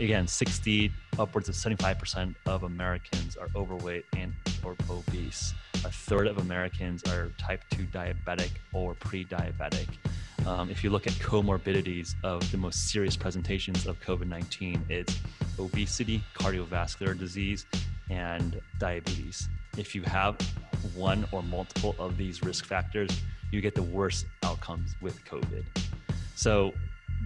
again 60 upwards of 75% of americans are overweight and or obese a third of americans are type 2 diabetic or pre-diabetic um, if you look at comorbidities of the most serious presentations of covid-19 it's obesity cardiovascular disease and diabetes if you have one or multiple of these risk factors you get the worst outcomes with covid so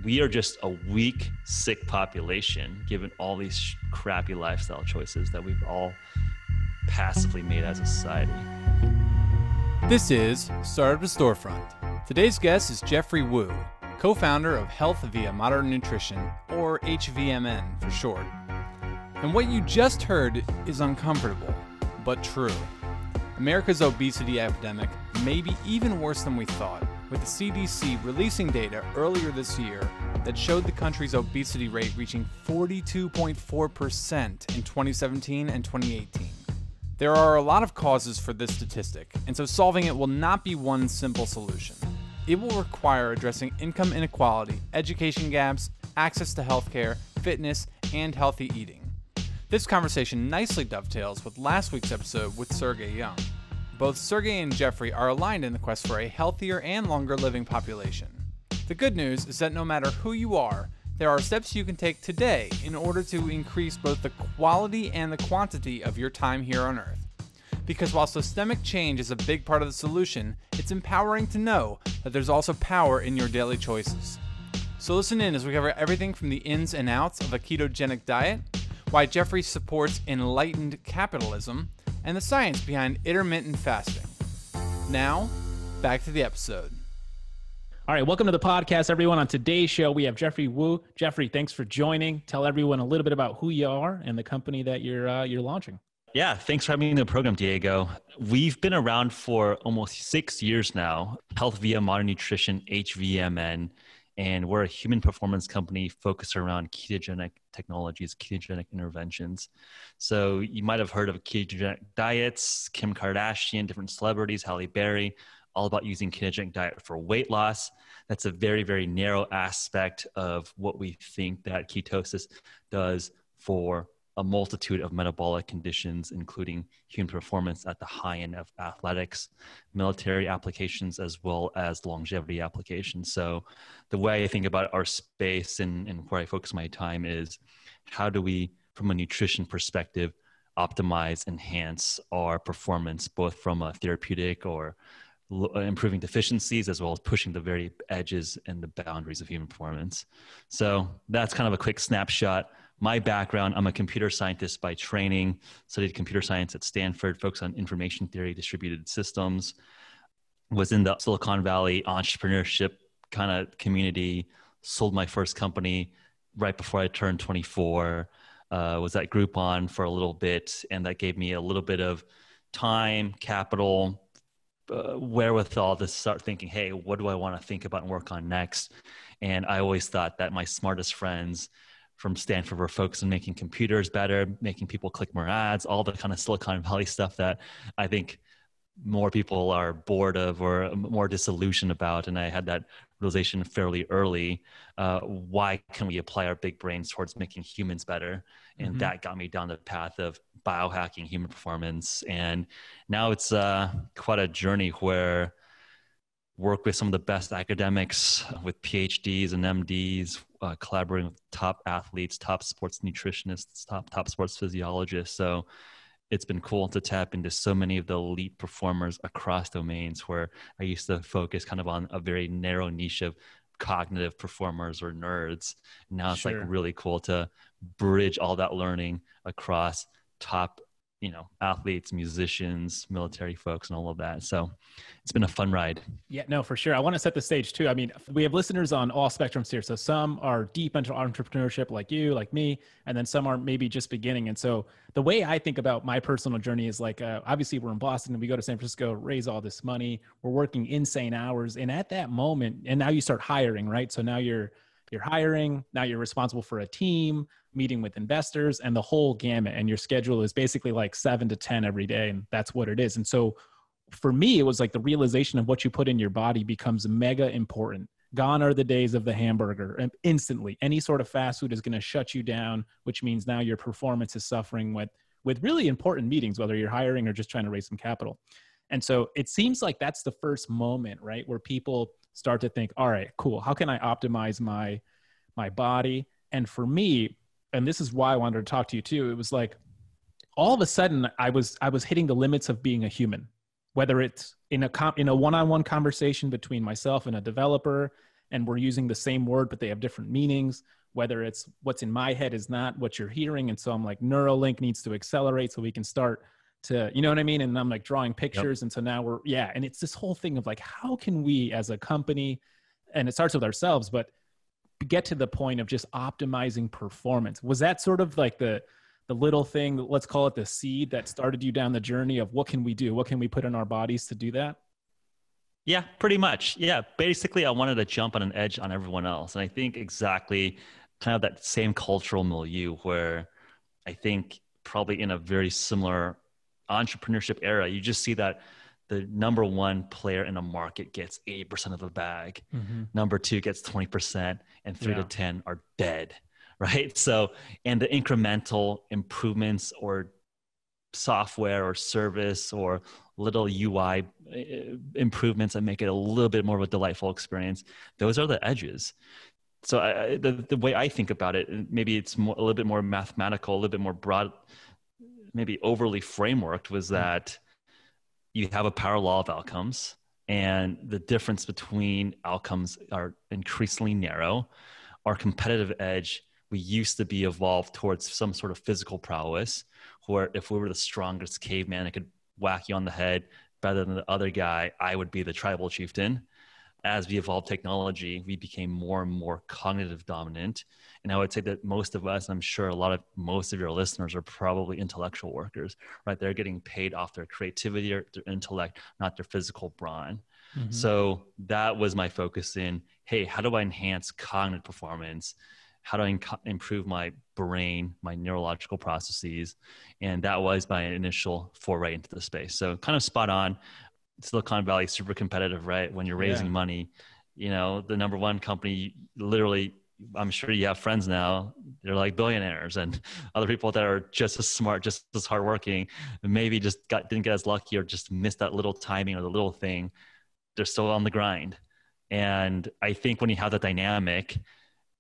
we are just a weak, sick population given all these crappy lifestyle choices that we've all passively made as a society. This is Startup to Storefront. Today's guest is Jeffrey Wu, co founder of Health via Modern Nutrition, or HVMN for short. And what you just heard is uncomfortable, but true. America's obesity epidemic may be even worse than we thought with the CDC releasing data earlier this year that showed the country's obesity rate reaching 42.4% in 2017 and 2018. There are a lot of causes for this statistic, and so solving it will not be one simple solution. It will require addressing income inequality, education gaps, access to healthcare, fitness, and healthy eating. This conversation nicely dovetails with last week's episode with Sergey Young. Both Sergey and Jeffrey are aligned in the quest for a healthier and longer living population. The good news is that no matter who you are, there are steps you can take today in order to increase both the quality and the quantity of your time here on Earth. Because while systemic change is a big part of the solution, it's empowering to know that there's also power in your daily choices. So listen in as we cover everything from the ins and outs of a ketogenic diet, why Jeffrey supports enlightened capitalism, and the science behind intermittent fasting. Now, back to the episode. All right, welcome to the podcast, everyone. On today's show, we have Jeffrey Wu. Jeffrey, thanks for joining. Tell everyone a little bit about who you are and the company that you're uh, you're launching. Yeah, thanks for having me in the program, Diego. We've been around for almost six years now. Health via Modern Nutrition (HVMN) and we're a human performance company focused around ketogenic technologies, ketogenic interventions. So you might have heard of ketogenic diets, Kim Kardashian, different celebrities, Halle Berry, all about using ketogenic diet for weight loss. That's a very, very narrow aspect of what we think that ketosis does for a multitude of metabolic conditions, including human performance at the high end of athletics, military applications, as well as longevity applications. So, the way I think about our space and, and where I focus my time is how do we, from a nutrition perspective, optimize, enhance our performance, both from a therapeutic or improving deficiencies as well as pushing the very edges and the boundaries of human performance. So that's kind of a quick snapshot my background, I'm a computer scientist by training, studied computer science at Stanford, focused on information theory, distributed systems, was in the Silicon Valley entrepreneurship kind of community, sold my first company right before I turned 24, uh, was at Groupon for a little bit, and that gave me a little bit of time, capital, uh, wherewithal to start thinking, hey, what do I want to think about and work on next? And I always thought that my smartest friends – from Stanford were focused on making computers better, making people click more ads, all the kind of Silicon Valley stuff that I think more people are bored of or more disillusioned about. And I had that realization fairly early. Uh, why can we apply our big brains towards making humans better? And mm-hmm. that got me down the path of biohacking human performance. And now it's uh, quite a journey where work with some of the best academics with PhDs and MDs, uh, collaborating with top athletes, top sports nutritionists, top top sports physiologists. So it's been cool to tap into so many of the elite performers across domains where I used to focus kind of on a very narrow niche of cognitive performers or nerds. Now it's sure. like really cool to bridge all that learning across top you know athletes musicians military folks and all of that so it's been a fun ride yeah no for sure i want to set the stage too i mean we have listeners on all spectrums here so some are deep into entrepreneurship like you like me and then some are maybe just beginning and so the way i think about my personal journey is like uh, obviously we're in boston and we go to san francisco raise all this money we're working insane hours and at that moment and now you start hiring right so now you're you're hiring, now you're responsible for a team, meeting with investors, and the whole gamut. And your schedule is basically like seven to 10 every day. And that's what it is. And so for me, it was like the realization of what you put in your body becomes mega important. Gone are the days of the hamburger instantly. Any sort of fast food is going to shut you down, which means now your performance is suffering with, with really important meetings, whether you're hiring or just trying to raise some capital. And so it seems like that's the first moment, right, where people start to think, all right, cool, how can I optimize my my body? And for me, and this is why I wanted to talk to you too, it was like all of a sudden I was I was hitting the limits of being a human, whether it's in a com- in a one-on-one conversation between myself and a developer, and we're using the same word but they have different meanings whether it's what's in my head is not what you're hearing and so i'm like neuralink needs to accelerate so we can start to you know what i mean and i'm like drawing pictures yep. and so now we're yeah and it's this whole thing of like how can we as a company and it starts with ourselves but get to the point of just optimizing performance was that sort of like the the little thing let's call it the seed that started you down the journey of what can we do what can we put in our bodies to do that yeah pretty much yeah basically i wanted to jump on an edge on everyone else and i think exactly kind of that same cultural milieu where i think probably in a very similar entrepreneurship era, you just see that the number one player in a market gets 80% of the bag, mm-hmm. number two gets 20%, and three yeah. to 10 are dead, right? So, and the incremental improvements or software or service or little UI eh, eh, improvements that make it a little bit more of a delightful experience, those are the edges. So, I, the, the way I think about it, maybe it's more, a little bit more mathematical, a little bit more broad maybe overly frameworked was mm-hmm. that you have a power law of outcomes and the difference between outcomes are increasingly narrow our competitive edge we used to be evolved towards some sort of physical prowess where if we were the strongest caveman that could whack you on the head better than the other guy i would be the tribal chieftain as we evolved technology, we became more and more cognitive dominant. And I would say that most of us, I'm sure a lot of most of your listeners are probably intellectual workers, right? They're getting paid off their creativity or their intellect, not their physical brawn. Mm-hmm. So that was my focus in hey, how do I enhance cognitive performance? How do I inc- improve my brain, my neurological processes? And that was my initial foray into the space. So kind of spot on. Silicon Valley super competitive, right? When you're raising yeah. money, you know, the number one company, literally, I'm sure you have friends now. They're like billionaires, and other people that are just as smart, just as hardworking, maybe just got didn't get as lucky or just missed that little timing or the little thing. They're still on the grind, and I think when you have that dynamic,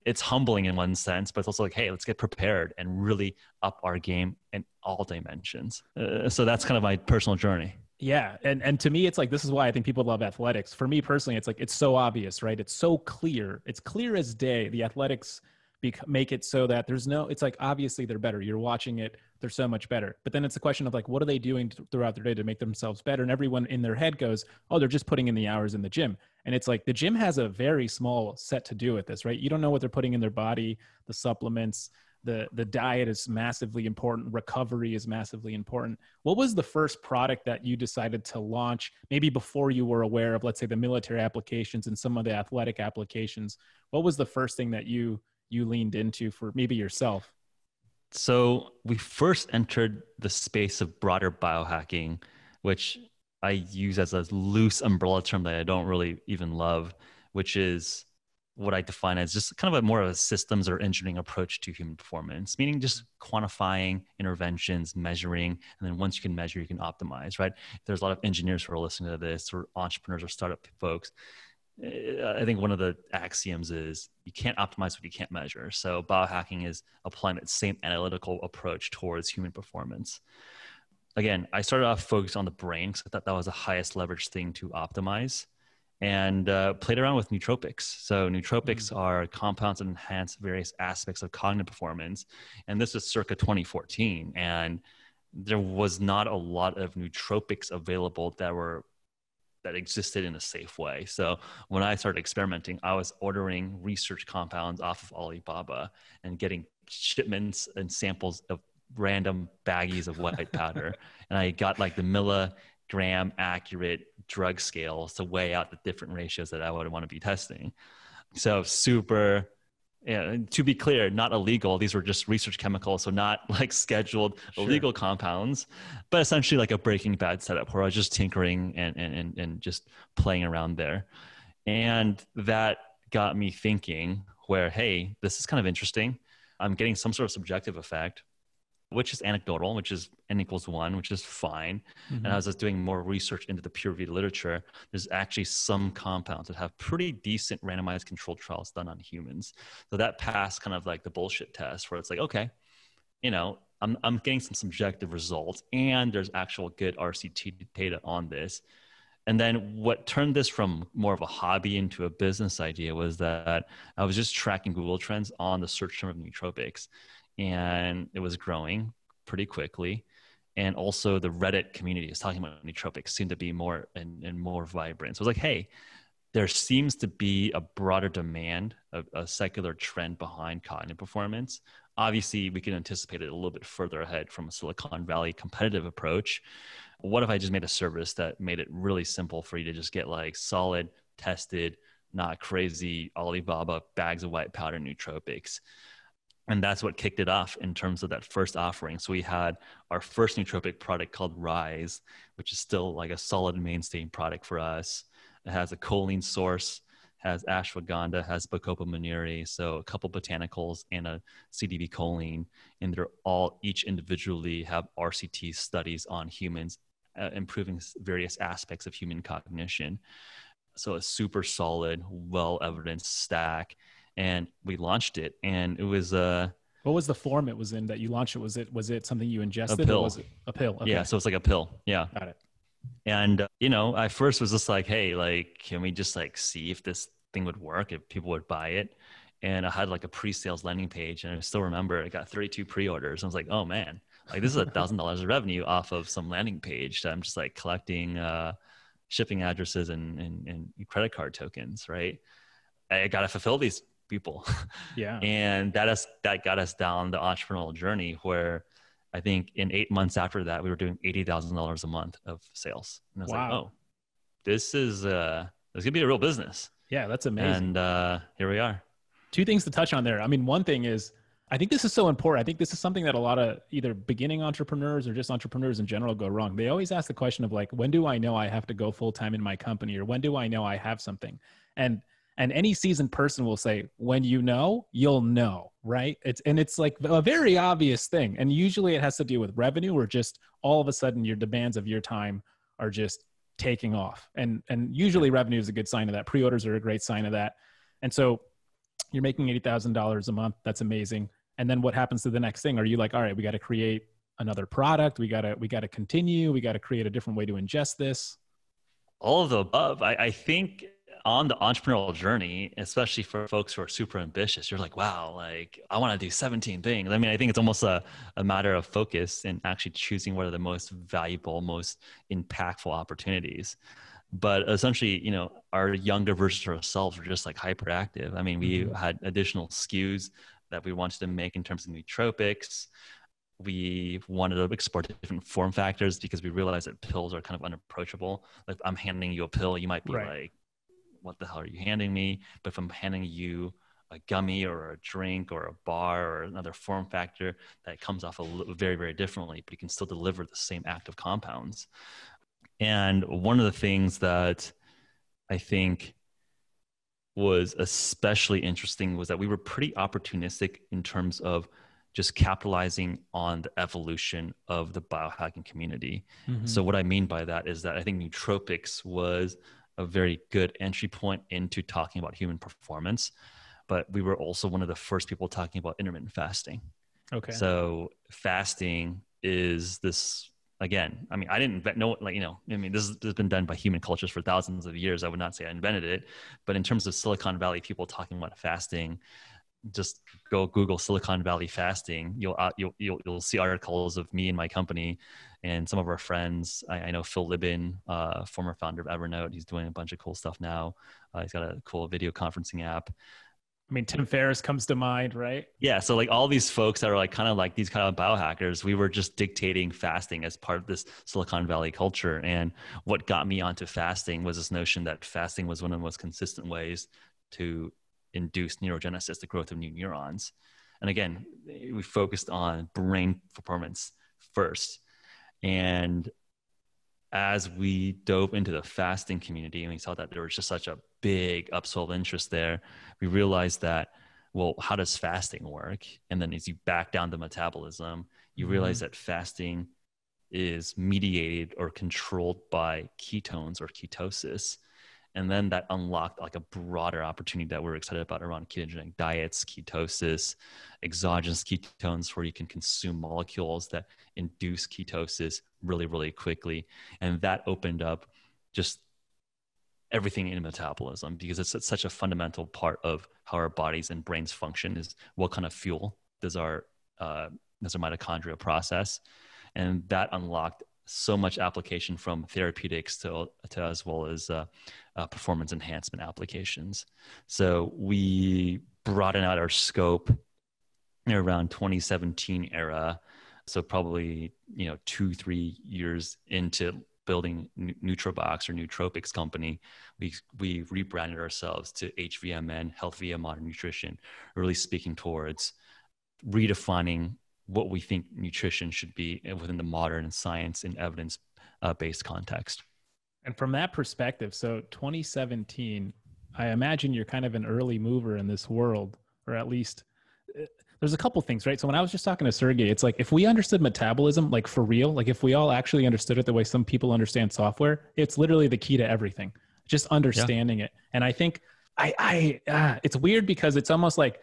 it's humbling in one sense, but it's also like, hey, let's get prepared and really up our game in all dimensions. Uh, so that's kind of my personal journey. Yeah, and and to me, it's like this is why I think people love athletics. For me personally, it's like it's so obvious, right? It's so clear. It's clear as day. The athletics bec- make it so that there's no. It's like obviously they're better. You're watching it. They're so much better. But then it's a question of like, what are they doing throughout their day to make themselves better? And everyone in their head goes, oh, they're just putting in the hours in the gym. And it's like the gym has a very small set to do with this, right? You don't know what they're putting in their body, the supplements, the the diet is massively important recovery is massively important what was the first product that you decided to launch maybe before you were aware of let's say the military applications and some of the athletic applications what was the first thing that you you leaned into for maybe yourself so we first entered the space of broader biohacking which i use as a loose umbrella term that i don't really even love which is what I define as just kind of a more of a systems or engineering approach to human performance, meaning just quantifying interventions, measuring, and then once you can measure, you can optimize, right? There's a lot of engineers who are listening to this, or entrepreneurs or startup folks. Eh, I think one of the axioms is you can't optimize what you can't measure. So biohacking is applying that same analytical approach towards human performance. Again, I started off focused on the brain because I thought that was the highest leverage thing to optimize and uh, played around with nootropics. So nootropics mm-hmm. are compounds that enhance various aspects of cognitive performance, and this was circa 2014, and there was not a lot of nootropics available that were that existed in a safe way. So when I started experimenting, I was ordering research compounds off of Alibaba and getting shipments and samples of random baggies of white powder. and I got like the Mila gram accurate drug scales to weigh out the different ratios that I would want to be testing. So super to be clear, not illegal. These were just research chemicals, so not like scheduled sure. illegal compounds, but essentially like a Breaking Bad setup where I was just tinkering and and and just playing around there, and that got me thinking. Where hey, this is kind of interesting. I'm getting some sort of subjective effect which is anecdotal, which is n equals one, which is fine. Mm-hmm. And as I was doing more research into the peer reviewed literature, there's actually some compounds that have pretty decent randomized controlled trials done on humans. So that passed kind of like the bullshit test where it's like, okay, you know, I'm, I'm getting some subjective results and there's actual good RCT data on this. And then what turned this from more of a hobby into a business idea was that I was just tracking Google Trends on the search term of nootropics and it was growing pretty quickly. And also the Reddit community is talking about nootropics seemed to be more and, and more vibrant. So it was like, hey, there seems to be a broader demand, a, a secular trend behind cognitive performance. Obviously, we can anticipate it a little bit further ahead from a Silicon Valley competitive approach. What if I just made a service that made it really simple for you to just get like solid, tested, not crazy Alibaba bags of white powder nootropics? and that's what kicked it off in terms of that first offering. So we had our first nootropic product called Rise, which is still like a solid mainstay product for us. It has a choline source, has ashwagandha, has bacopa moniri, so a couple botanicals and a CDB choline, and they're all each individually have RCT studies on humans, uh, improving various aspects of human cognition. So a super solid, well evidenced stack and we launched it, and it was uh what was the form it was in that you launched it? Was it was it something you ingested? A pill. was it a pill? Okay. Yeah, so it's like a pill. Yeah. Got it. And uh, you know, I first was just like, hey, like, can we just like see if this thing would work, if people would buy it? And I had like a pre-sales landing page, and I still remember I got 32 pre-orders. I was like, oh man, like this is a thousand dollars of revenue off of some landing page that I'm just like collecting uh, shipping addresses and, and and credit card tokens, right? I gotta fulfill these people. Yeah. and that is that got us down the entrepreneurial journey where I think in eight months after that we were doing eighty thousand dollars a month of sales. And I was wow. like, oh, this is uh this gonna be a real business. Yeah, that's amazing. And uh here we are. Two things to touch on there. I mean, one thing is I think this is so important. I think this is something that a lot of either beginning entrepreneurs or just entrepreneurs in general go wrong. They always ask the question of like, when do I know I have to go full time in my company or when do I know I have something? And and any seasoned person will say when you know you'll know right it's and it's like a very obvious thing and usually it has to do with revenue or just all of a sudden your demands of your time are just taking off and and usually revenue is a good sign of that pre-orders are a great sign of that and so you're making $80000 a month that's amazing and then what happens to the next thing are you like all right we got to create another product we got to we got to continue we got to create a different way to ingest this all of the above i, I think on the entrepreneurial journey, especially for folks who are super ambitious, you're like, wow, like I want to do 17 things. I mean, I think it's almost a, a matter of focus and actually choosing what are the most valuable, most impactful opportunities. But essentially, you know, our younger versions of ourselves are just like hyperactive. I mean, we mm-hmm. had additional skews that we wanted to make in terms of nootropics we wanted to explore different form factors because we realized that pills are kind of unapproachable. Like I'm handing you a pill, you might be right. like what the hell are you handing me? But if I'm handing you a gummy or a drink or a bar or another form factor, that comes off little, very, very differently, but you can still deliver the same active compounds. And one of the things that I think was especially interesting was that we were pretty opportunistic in terms of just capitalizing on the evolution of the biohacking community. Mm-hmm. So, what I mean by that is that I think nootropics was a very good entry point into talking about human performance. But we were also one of the first people talking about intermittent fasting. Okay. So fasting is this again. I mean, I didn't invent no like you know. I mean, this has been done by human cultures for thousands of years. I would not say I invented it, but in terms of Silicon Valley people talking about fasting just go Google Silicon Valley fasting. You'll, uh, you'll you'll you'll see articles of me and my company, and some of our friends. I, I know Phil Libin, uh, former founder of Evernote. He's doing a bunch of cool stuff now. Uh, he's got a cool video conferencing app. I mean, Tim Ferriss comes to mind, right? Yeah. So like all these folks that are like kind of like these kind of biohackers, we were just dictating fasting as part of this Silicon Valley culture. And what got me onto fasting was this notion that fasting was one of the most consistent ways to Induced neurogenesis, the growth of new neurons. And again, we focused on brain performance first. And as we dove into the fasting community and we saw that there was just such a big upswell of interest there, we realized that, well, how does fasting work? And then as you back down the metabolism, you mm-hmm. realize mm-hmm. that fasting is mediated or controlled by ketones or ketosis, and then that unlocked like a broader opportunity that we're excited about around ketogenic diets ketosis exogenous ketones where you can consume molecules that induce ketosis really really quickly and that opened up just everything in metabolism because it's, it's such a fundamental part of how our bodies and brains function is what kind of fuel does our uh, does our mitochondria process and that unlocked so much application from therapeutics to, to as well as uh, uh, performance enhancement applications. So we broaden out our scope around 2017 era. So probably you know two three years into building Nutrobox or Nootropics company, we we rebranded ourselves to HVMN Health via Modern Nutrition, really speaking towards redefining what we think nutrition should be within the modern science and evidence uh, based context. And from that perspective, so 2017, I imagine you're kind of an early mover in this world, or at least eh, there's a couple things, right? So when I was just talking to Sergey, it's like if we understood metabolism, like for real, like if we all actually understood it the way some people understand software, it's literally the key to everything. Just understanding yeah. it. And I think I, I, uh, it's weird because it's almost like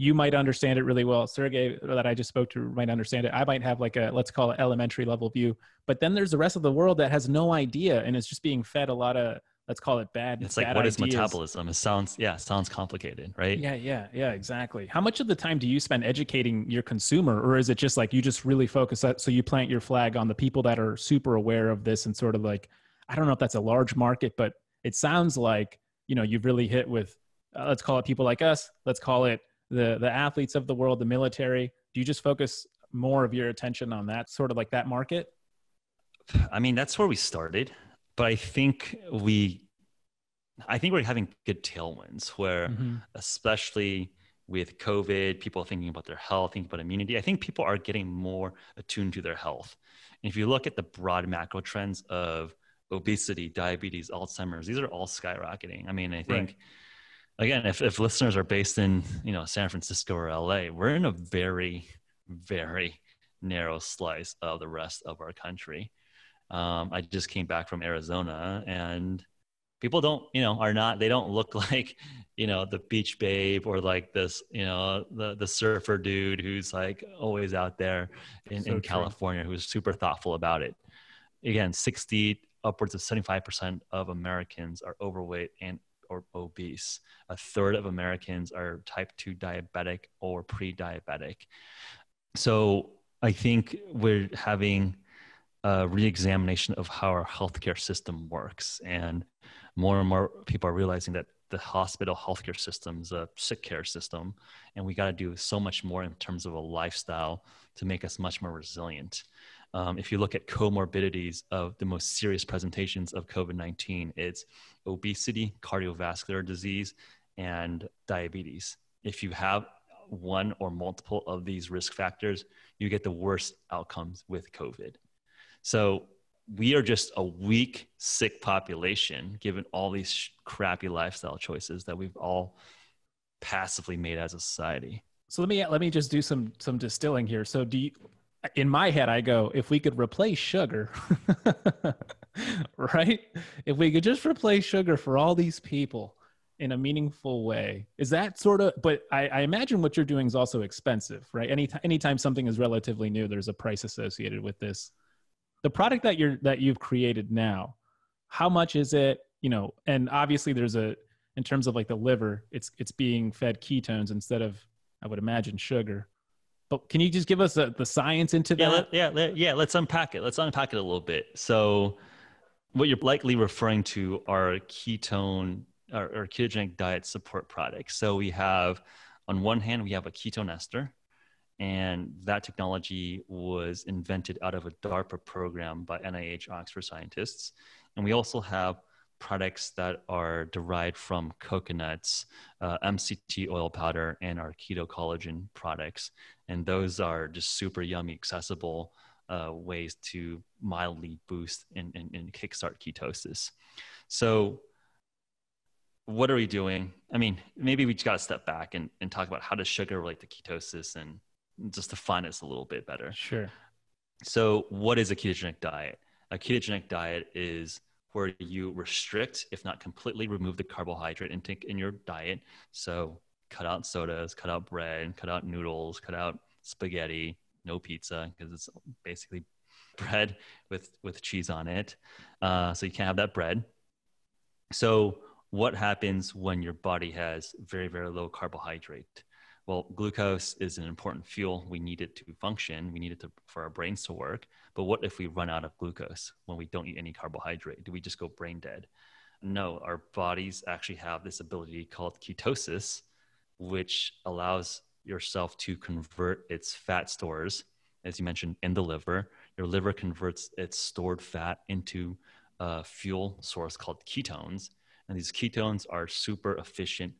you might understand it really well. Sergey that I just spoke to might understand it. I might have like a let's call it elementary level view. But then there's the rest of the world that has no idea and is just being fed a lot of let's call it bad. It's bad like what ideas. is metabolism? It sounds yeah, sounds complicated, right? Yeah, yeah, yeah, exactly. How much of the time do you spend educating your consumer, or is it just like you just really focus that so you plant your flag on the people that are super aware of this and sort of like I don't know if that's a large market, but it sounds like you know you've really hit with uh, let's call it people like us. Let's call it the the athletes of the world, the military? Do you just focus more of your attention on that sort of like that market? I mean, that's where we started, but I think we I think we're having good tailwinds where mm-hmm. especially with COVID, people thinking about their health, thinking about immunity. I think people are getting more attuned to their health. And if you look at the broad macro trends of obesity, diabetes, Alzheimer's, these are all skyrocketing. I mean, I think right again, if, if listeners are based in, you know, San Francisco or LA, we're in a very, very narrow slice of the rest of our country. Um, I just came back from Arizona and people don't, you know, are not, they don't look like, you know, the beach babe or like this, you know, the, the surfer dude who's like always out there in, so in California who's super thoughtful about it. Again, 60 upwards of 75% of Americans are overweight and or obese. A third of Americans are type 2 diabetic or pre diabetic. So I think we're having a re examination of how our healthcare system works. And more and more people are realizing that the hospital healthcare system is a sick care system. And we got to do so much more in terms of a lifestyle to make us much more resilient. Um, if you look at comorbidities of the most serious presentations of COVID 19, it's obesity, cardiovascular disease, and diabetes. If you have one or multiple of these risk factors, you get the worst outcomes with COVID. So we are just a weak, sick population given all these sh- crappy lifestyle choices that we've all passively made as a society. So let me let me just do some some distilling here. So do you, in my head, I go, if we could replace sugar, right? If we could just replace sugar for all these people in a meaningful way, is that sort of, but I, I imagine what you're doing is also expensive, right? Anytime, anytime something is relatively new, there's a price associated with this. The product that you're, that you've created now, how much is it, you know, and obviously there's a, in terms of like the liver, it's, it's being fed ketones instead of, I would imagine sugar but can you just give us a, the science into yeah, that? Let, yeah, let, yeah. Let's unpack it. Let's unpack it a little bit. So, what you're likely referring to are ketone or, or ketogenic diet support products. So we have, on one hand, we have a ketone ester, and that technology was invented out of a DARPA program by NIH Oxford scientists. And we also have products that are derived from coconuts, uh, MCT oil powder, and our keto collagen products. And those are just super yummy, accessible uh, ways to mildly boost and, and, and kickstart ketosis. So, what are we doing? I mean, maybe we just got to step back and, and talk about how does sugar relate to ketosis and just define this a little bit better. Sure. So, what is a ketogenic diet? A ketogenic diet is where you restrict, if not completely remove the carbohydrate intake in your diet. So cut out sodas, cut out bread, cut out noodles, cut out spaghetti, no pizza because it's basically bread with with cheese on it. Uh, so you can't have that bread. So what happens when your body has very very low carbohydrate? well, glucose is an important fuel. We need it to function. We need it to, for our brains to work. But what if we run out of glucose when we don't eat any carbohydrate? Do we just go brain dead? No, our bodies actually have this ability called ketosis, which allows yourself to convert its fat stores, as you mentioned, in the liver. Your liver converts its stored fat into a fuel source called ketones. And these ketones are super efficient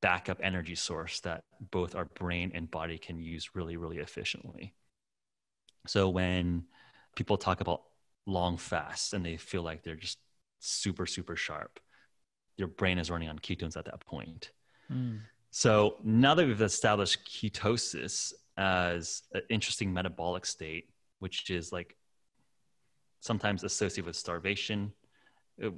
backup energy source that both our brain and body can use really, really efficiently. So when people talk about long fasts and they feel like they're just super, super sharp, your brain is running on ketones at that point. Mm. So now that we've established ketosis as an interesting metabolic state, which is like sometimes associated with starvation, uh,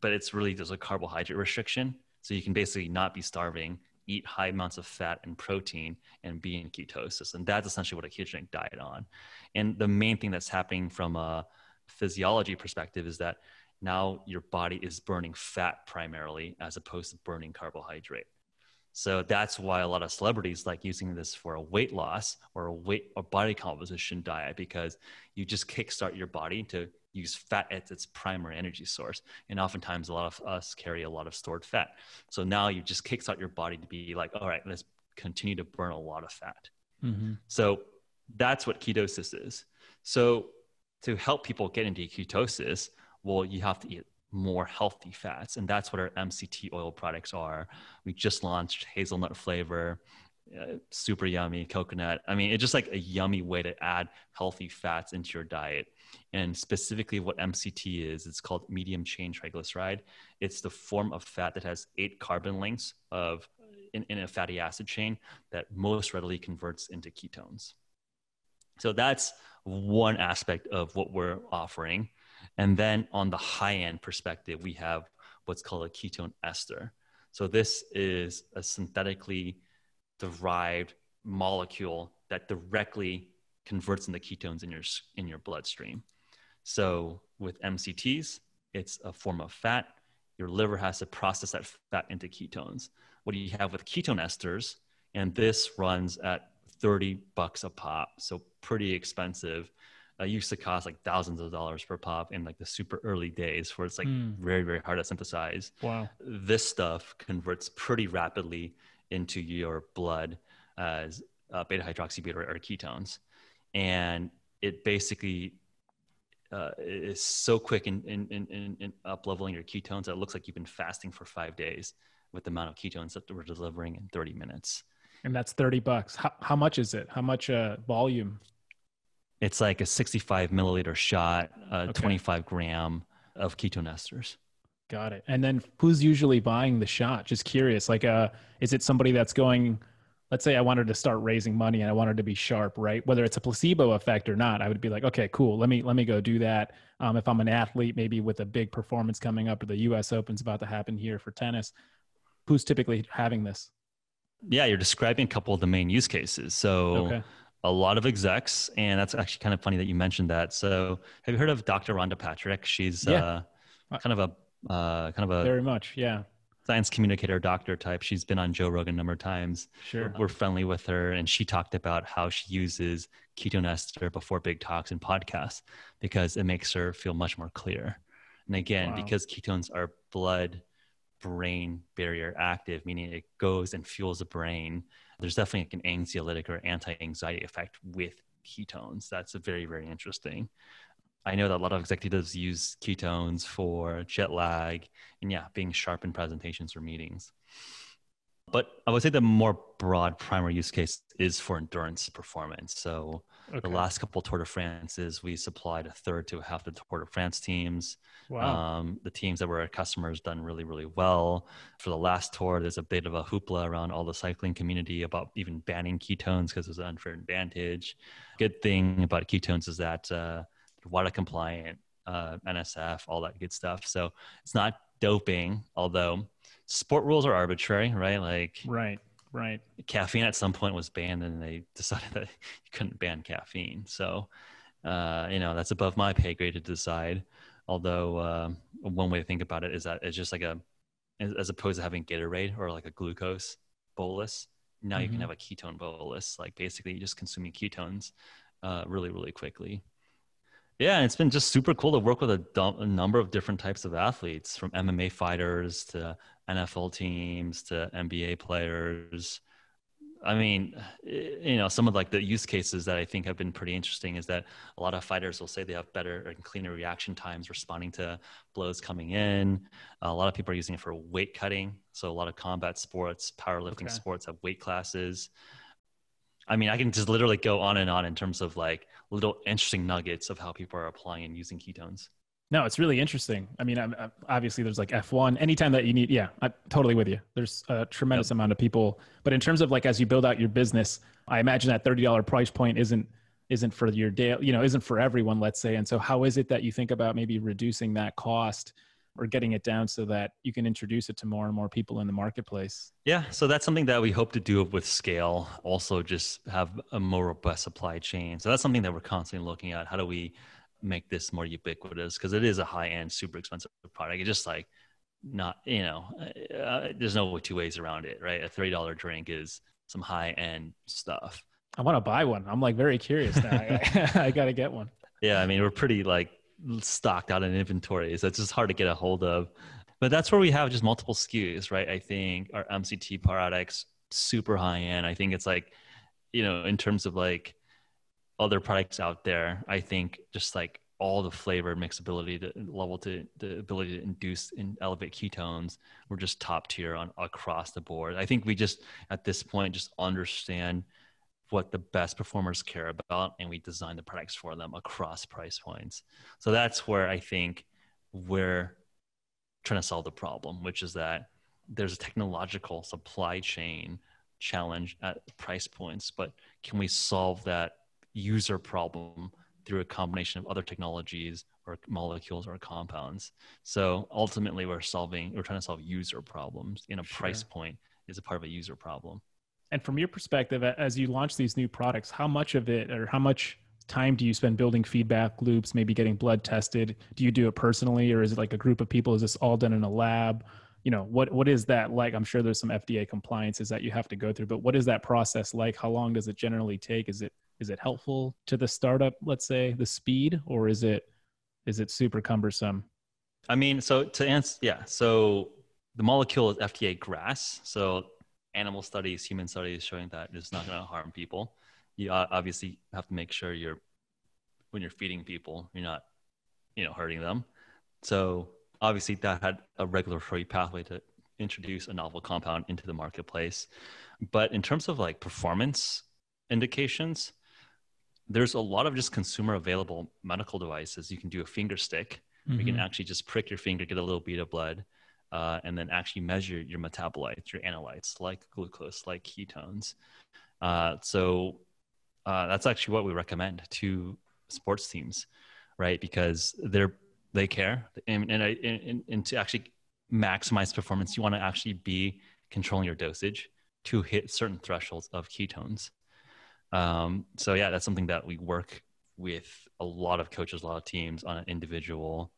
but it's really just a carbohydrate restriction so you can basically not be starving, eat high amounts of fat and protein, and be in ketosis. And that's essentially what a ketogenic diet on. And the main thing that's happening from a physiology perspective is that now your body is burning fat primarily as opposed to burning carbohydrate. So that's why a lot of celebrities like using this for a weight loss or a weight or body composition diet because you just kickstart your body to use fat as its primary energy source. And oftentimes, a lot of us carry a lot of stored fat. So now you just kicks out your body to be like, all right, let's continue to burn a lot of fat. Mm-hmm. So that's what ketosis is. So to help people get into ketosis, well, you have to eat more healthy fats. And that's what our MCT oil products are. We just launched hazelnut flavor, uh, super yummy, coconut. I mean, it's just like a yummy way to add healthy fats into your diet and specifically what MCT is. It's called medium chain triglyceride. It's the form of fat that has eight carbon links of in, in a fatty acid chain that most readily converts into ketones. So that's one aspect of what we're offering. And then on the high end perspective, we have what's called a ketone ester. So this is a synthetically derived molecule that directly converts into ketones in your in your bloodstream. So with MCTs, it's a form of fat. Your liver has to process that fat into ketones. What do you have with ketone esters? And this runs at 30 bucks a pop, so pretty expensive. Uh, it used to cost like thousands of dollars per pop in like the super early days where it's like mm. very, very hard to synthesize. Wow. This stuff converts pretty rapidly into your blood as uh, beta hydroxybutyrate or ketones and it basically uh, is so quick in, in, in, in up leveling your ketones that it looks like you've been fasting for five days with the amount of ketones that we're delivering in 30 minutes. And that's 30 bucks. How, how much is it? How much uh, volume? It's like a 65 milliliter shot, uh, okay. 25 gram of ketone esters. Got it. And then who's usually buying the shot? Just curious. Like, uh, is it somebody that's going let's say I wanted to start raising money and I wanted to be sharp, right? Whether it's a placebo effect or not, I would be like, okay, cool. Let me let me go do that. Um, if I'm an athlete, maybe with a big performance coming up, or the U.S. Open's about to happen here for tennis, who's typically having this? Yeah, you're describing a couple of the main use cases. So. Okay. A lot of execs, and that's actually kind of funny that you mentioned that. So, have you heard of Dr. Rhonda Patrick? She's yeah. Uh, uh, kind of a uh, kind of a very much, yeah, science communicator doctor type. She's been on Joe Rogan a number of times. Sure. We're friendly with her and she talked about how she uses ketone ester before big talks and podcasts because it makes her feel much more clear. And again, wow. because ketones are blood brain barrier active, meaning it goes and fuels the brain, there's definitely like an anxiolytic or anti anxiety effect with ketones. That's a very, very interesting. I know that a lot of executives use ketones for jet lag and yeah, being sharp in presentations or meetings. But I would say the more broad primary use case is for endurance performance. So okay. the last couple Tour de France's, we supplied a third to half the Tour de France teams. Wow. Um, the teams that were our customers done really, really well. For the last tour, there's a bit of a hoopla around all the cycling community about even banning ketones because there's an unfair advantage. Good thing about ketones is that uh, WADA compliant, uh, NSF, all that good stuff. So it's not doping, although sport rules are arbitrary, right? Like, right, right. Caffeine at some point was banned, and they decided that you couldn't ban caffeine. So, uh, you know, that's above my pay grade to decide. Although uh, one way to think about it is that it's just like a, as opposed to having Gatorade or like a glucose bolus, now mm-hmm. you can mm-hmm. have a ketone bolus. Like basically, you're just consuming ketones uh, really, really quickly. Yeah, and it's been just super cool to work with a, dump, a number of different types of athletes, from MMA fighters to NFL teams to NBA players. I mean, eh, you know, some of like the use cases that I think have been pretty interesting is that a lot of fighters will say they have better and cleaner reaction times responding to blows coming in. A lot of people are using it for weight cutting. So a lot of combat sports, powerlifting okay. sports have weight classes. I mean, I can just literally go on and on in terms of like little interesting nuggets of how people are applying and using ketones. No, it's really interesting. I mean, I'm, obviously, there's like F1, anytime that you need. Yeah, I'm totally with you. There's a tremendous yep. amount of people, but in terms of like as you build out your business, I imagine that thirty dollar price point isn't isn't for your day, you know, isn't for everyone. Let's say, and so how is it that you think about maybe reducing that cost? or getting it down so that you can introduce it to more and more people in the marketplace. Yeah, so that's something that we hope to do with scale. Also, just have a more robust supply chain. So that's something that we're constantly looking at. How do we make this more ubiquitous? Because it is a high end, super expensive product. It's just like not, you know, uh, uh there's no two ways around it, right? A three dollar drink is some high end stuff. I want to buy one. I'm like very curious now. I, I got to get one. Yeah, I mean, we're pretty like stocked out in inventory. So it's just hard to get a hold of. But that's where we have just multiple SKUs, right? I think our MCT products super high end. I think it's like, you know, in terms of like other products out there, I think just like all the flavor mixability the level to the ability to induce and elevate ketones we're just top tier on across the board i think we just at this point just understand what the best performers care about and we design the products for them across price points so that's where i think we're trying to solve the problem which is that there's a technological supply chain challenge at price points but can we solve that user problem through a combination of other technologies or molecules or compounds so ultimately we're solving we're trying to solve user problems in a sure. price point is a part of a user problem and from your perspective, as you launch these new products, how much of it or how much time do you spend building feedback loops, maybe getting blood tested? Do you do it personally or is it like a group of people? Is this all done in a lab? You know, what what is that like? I'm sure there's some FDA compliances that you have to go through, but what is that process like? How long does it generally take? Is it is it helpful to the startup, let's say, the speed, or is it is it super cumbersome? I mean, so to answer yeah, so the molecule is FDA grass. So animal studies, human studies showing that it's not going to harm people. You obviously have to make sure you're when you're feeding people, you're not, you know, hurting them. So obviously that had a regulatory pathway to introduce a novel compound into the marketplace. But in terms of like performance indications, there's a lot of just consumer available medical devices. You can do a finger stick. Mm-hmm. You can mm-hmm. actually just prick your finger, get a little bead of blood uh, and then actually measure your metabolites, your analytes, like glucose, like ketones. Uh, so uh, that's actually what we recommend to sports teams, right? Because they're they care, and and, I, and, and to actually maximize performance, you want to actually be controlling your dosage to hit certain thresholds of ketones. Um, so yeah, that's something that we work with a lot of coaches, a lot of teams on an individual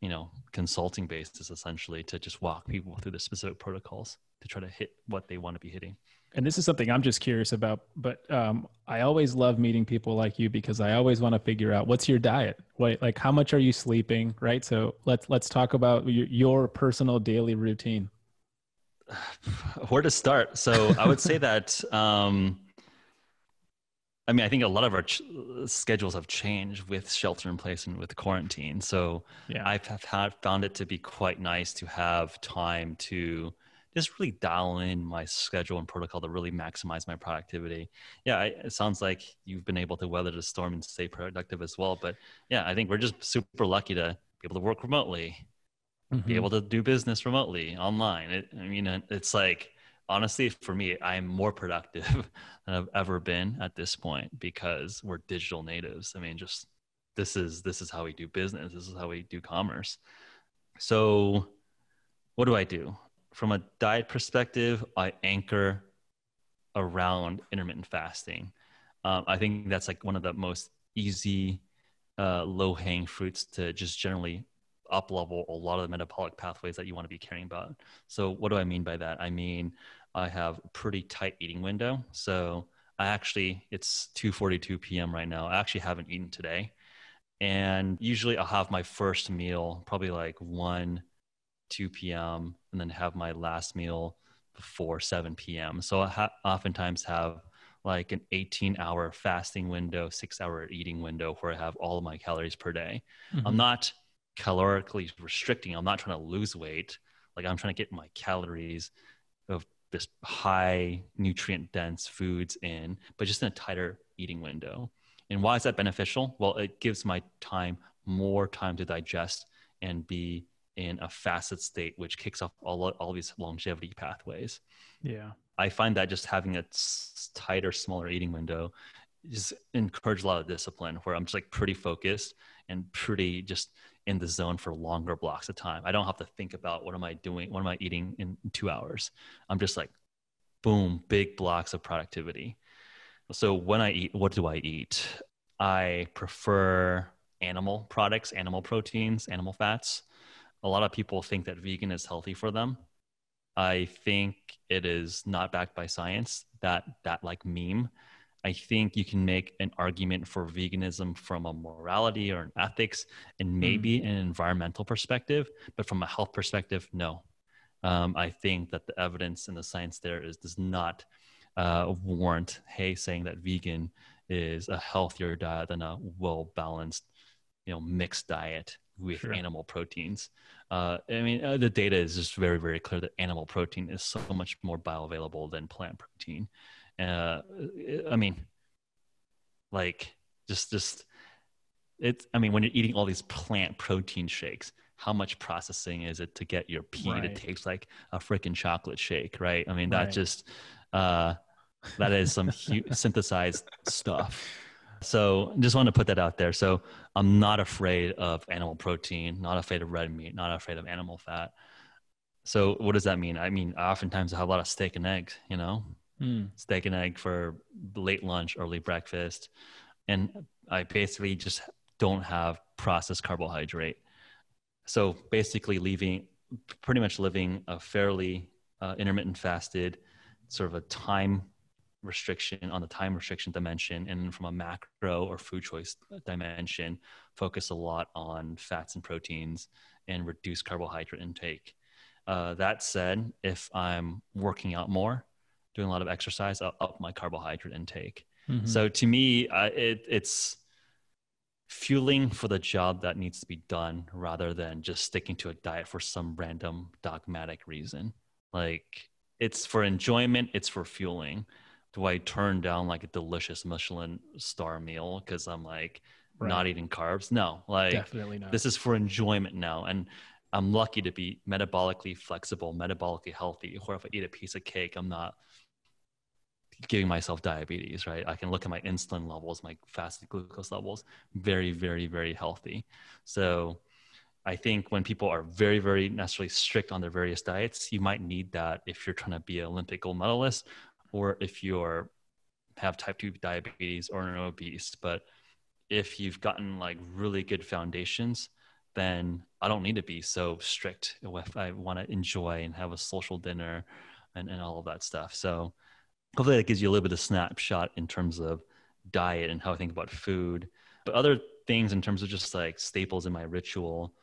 you know consulting basis essentially to just walk people through the specific protocols to try to hit what they want to be hitting and this is something i'm just curious about but um, i always love meeting people like you because i always want to figure out what's your diet what, like how much are you sleeping right so let's let's talk about your, your personal daily routine where to start so i would say that um, I mean, I think a lot of our ch- uh, schedules have changed with shelter in place and with quarantine. So yeah. I've had, found it to be quite nice to have time to just really dial in my schedule and protocol to really maximize my productivity. Yeah, I, it sounds like you've been able to weather the storm and stay productive as well. But yeah, I think we're just super lucky to be able to work remotely, mm-hmm. be able to do business remotely, online. It, I mean, it's like honestly, for me, I'm more productive than I've ever been at this point because we're digital natives. I mean, just this is this is how we do business. This is how we do commerce. So, what do I do from a diet perspective? I anchor around intermittent fasting. Um, I think that's like one of the most easy, uh, low hanging fruits to just generally up level a lot of the metabolic pathways that you want to be caring about. So, what do I mean by that? I mean, I have a pretty tight eating window. So I actually, it's 2.42 p.m. right now. I actually haven't eaten today. And usually I'll have my first meal probably like 1, 2 p.m. and then have my last meal before 7 p.m. So I ha- oftentimes have like an 18 hour fasting window, six hour eating window where I have all of my calories per day. Mm-hmm. I'm not calorically restricting. I'm not trying to lose weight. Like I'm trying to get my calories this high nutrient dense foods in, but just in a tighter eating window. And why is that beneficial? Well, it gives my time more time to digest and be in a fasted state, which kicks off all, all these longevity pathways. Yeah. I find that just having a tighter, smaller eating window just encourage a lot of discipline where I'm just like pretty focused and pretty just in the zone for longer blocks of time. I don't have to think about what am I doing, what am I eating in two hours. I'm just like, boom, big blocks of productivity. So when I eat, what do I eat? I prefer animal products, animal proteins, animal fats. A lot of people think that vegan is healthy for them. I think it is not backed by science. That that like meme I think you can make an argument for veganism from a morality or an ethics and mm-hmm. maybe mm-hmm. an environmental perspective, but from a health perspective, no. Um, I think that the evidence and the science there is does not uh, warrant hey saying that vegan is a healthier diet than a well balanced, you know, mixed diet with sure. animal proteins. Uh, I mean, uh, the data is just very very clear that animal protein is so much more bioavailable than plant protein. Uh, I mean, like just just it's. I mean, when you're eating all these plant protein shakes, how much processing is it to get your pea right. to taste like a freaking chocolate shake, right? I mean, that right. just uh, that is some hu- synthesized stuff. So, just want to put that out there. So, I'm not afraid of animal protein, not afraid of red meat, not afraid of animal fat. So, what does that mean? I mean, oftentimes I have a lot of steak and eggs, you know, mm. steak and egg for late lunch, early breakfast. And I basically just don't have processed carbohydrate. So basically, leaving pretty much living a fairly uh, intermittent fasted, sort of a time restriction on the time restriction dimension and from a macro or food choice dimension focus a lot on fats and proteins and reduce carbohydrate intake uh, that said if i'm working out more doing a lot of exercise, I'll up my carbohydrate intake. Mm-hmm. So to me, uh, it, it's fueling for the job that needs to be done rather than just sticking to a diet for some random dogmatic reason. Like it's for enjoyment, it's for fueling. Do I turn down like a delicious Michelin star meal because I'm like right. not eating carbs? No, like definitely not. This is for enjoyment now, and I'm lucky to be metabolically flexible, metabolically healthy. Or if I eat a piece of cake, I'm not giving myself diabetes, right? I can look at my insulin levels, my fasted glucose levels, very, very, very healthy. So I think when people are very, very necessarily strict on their various diets, you might need that if you're trying to be an Olympic gold medalist or if you're have type 2 diabetes or an obese. But if you've gotten like really good foundations, then I don't need to be so strict if I want to enjoy and have a social dinner and, and all of that stuff. So hopefully that gives you a little bit of snapshot in terms of diet and how I think about food. But other things in terms of just like staples in my ritual,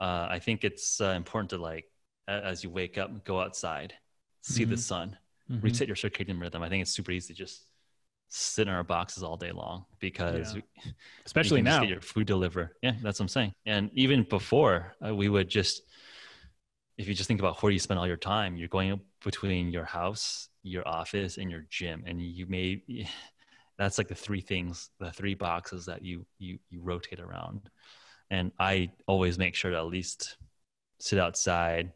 uh, I think it's uh, important to like as you wake up, go outside, see mm-hmm. the sun, mm-hmm. reset your circadian rhythm. I think it's super easy to just sit in our boxes all day long because yeah. we, especially you now your food deliver. Yeah, that's what I'm saying. And even before uh, we would just if you just think about where you spend all your time, you're going between your house, your office, and your gym, and you may that's like the three things, the three boxes that you you you rotate around. And I always make sure to at least sit outside,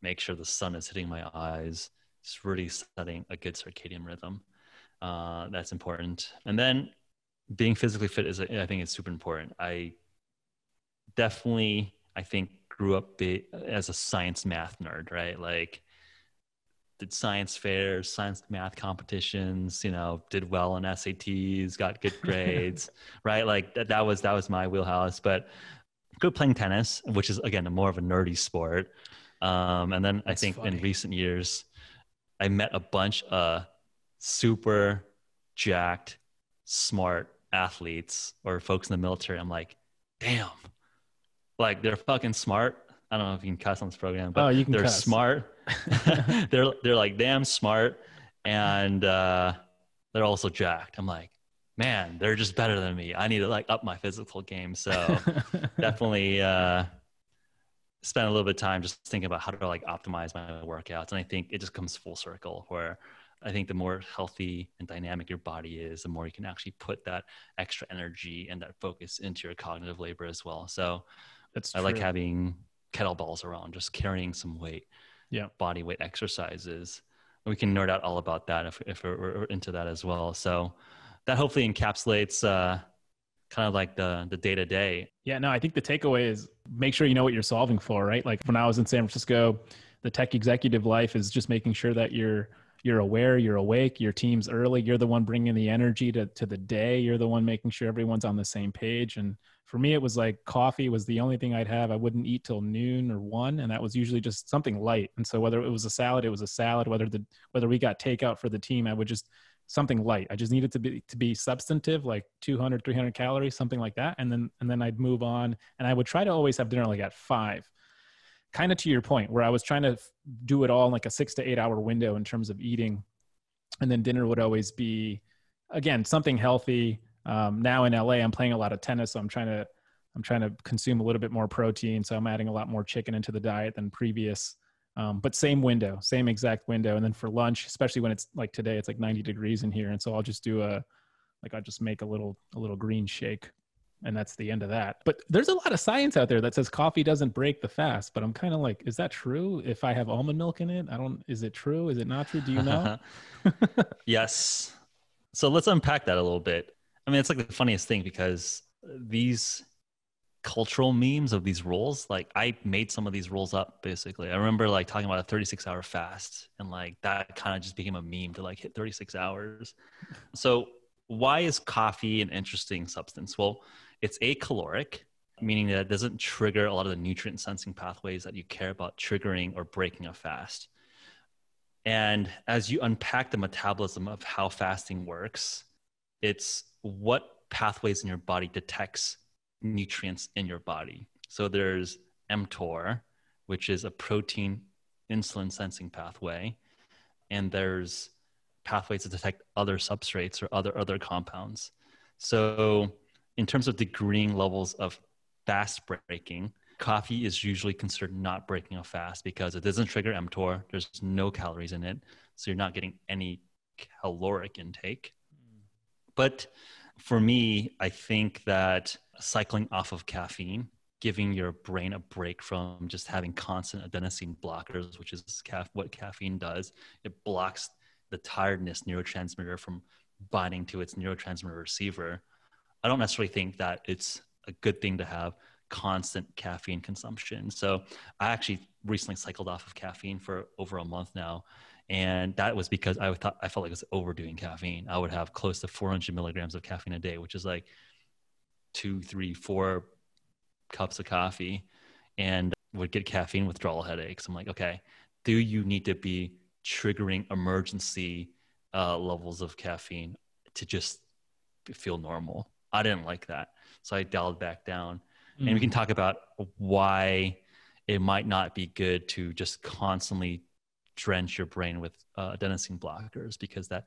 make sure the sun is hitting my eyes. It's really setting a good circadian rhythm. Uh, that's important. And then being physically fit is, I think, is super important. I definitely, I think, grew up as a science math nerd, right? Like did science fairs, science math competitions, you know, did well on SATs, got good grades, right? Like that, that was that was my wheelhouse. But good playing tennis, which is again more of a nerdy sport. Um, and then That's I think funny. in recent years, I met a bunch of super jacked, smart athletes or folks in the military. I'm like, damn, like they're fucking smart. I don't know if you can cuss on this program, but oh, you can they're cuss. smart they're they're like damn smart and uh, they're also jacked. I'm like, man, they're just better than me. I need to like up my physical game. So definitely uh, spend a little bit of time just thinking about how to like optimize my workouts. And I think it just comes full circle where I think the more healthy and dynamic your body is, the more you can actually put that extra energy and that focus into your cognitive labor as well. So That's I like having kettlebells around, just carrying some weight yeah. body weight exercises. We can nerd out all about that if, if we're, we're into that as well. So that hopefully encapsulates uh, kind of like the the day to day. Yeah, no, I think the takeaway is make sure you know what you're solving for, right? Like when I was in San Francisco, the tech executive life is just making sure that you're you're aware, you're awake, your team's early, you're the one bringing the energy to, to the day, you're the one making sure everyone's on the same page. And for me, it was like coffee was the only thing I'd have. I wouldn't eat till noon or one, and that was usually just something light. And so whether it was a salad, it was a salad. Whether the whether we got takeout for the team, I would just something light. I just needed to be to be substantive, like 200, 300 calories, something like that. And then and then I'd move on, and I would try to always have dinner like at five kind of to your point where I was trying to do it all in like a six to eight hour window in terms of eating. And then dinner would always be, again, something healthy. Um, now in LA, I'm playing a lot of tennis. So I'm trying to, I'm trying to consume a little bit more protein. So I'm adding a lot more chicken into the diet than previous. Um, but same window, same exact window. And then for lunch, especially when it's like today, it's like 90 degrees in here. And so I'll just do a, like, I'll just make a little, a little green shake and that's the end of that. But there's a lot of science out there that says coffee doesn't break the fast, but I'm kind of like, is that true? If I have almond milk in it, I don't. Is it true? Is it not true? Do you know? yes. So let's unpack that a little bit. I mean, it's like the funniest thing because these cultural memes of these rules, like I made some of these rules up basically. I remember like talking about a 36 hour fast and like that kind of just became a meme to like hit 36 hours. So why is coffee an interesting substance? Well, it's acaloric, meaning that it doesn't trigger a lot of the nutrient sensing pathways that you care about triggering or breaking a fast. And as you unpack the metabolism of how fasting works, it's what pathways in your body detects nutrients in your body. So there's mTOR, which is a protein insulin sensing pathway, and there's pathways to detect other substrates or other other compounds. So in terms of degreeing levels of fast breaking, coffee is usually considered not breaking a fast because it doesn't trigger mTOR. There's no calories in it. So you're not getting any caloric intake. But for me, I think that cycling off of caffeine, giving your brain a break from just having constant adenosine blockers, which is what caffeine does, it blocks the tiredness neurotransmitter from binding to its neurotransmitter receiver I don't necessarily think that it's a good thing to have constant caffeine consumption. So I actually recently cycled off of caffeine for over a month now. And that was because I thought I felt like I was overdoing caffeine. I would have close to 400 milligrams of caffeine a day, which is like two, three, four cups of coffee, and would get caffeine withdrawal headaches. I'm like, okay, do you need to be triggering emergency uh, levels of caffeine to just feel normal? I didn't like that. So I dialed back down. Mm-hmm. And we can hmm. talk about why it might not be good to just constantly drench your brain with uh, adenosine blockers because that